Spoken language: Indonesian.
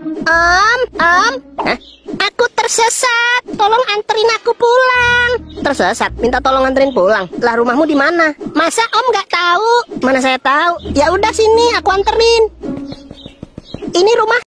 Om, om, Hah? aku tersesat. Tolong anterin aku pulang. Tersesat, minta tolong anterin pulang. Lah rumahmu di mana? Masa om nggak tahu? Mana saya tahu? Ya udah sini, aku anterin. Ini rumah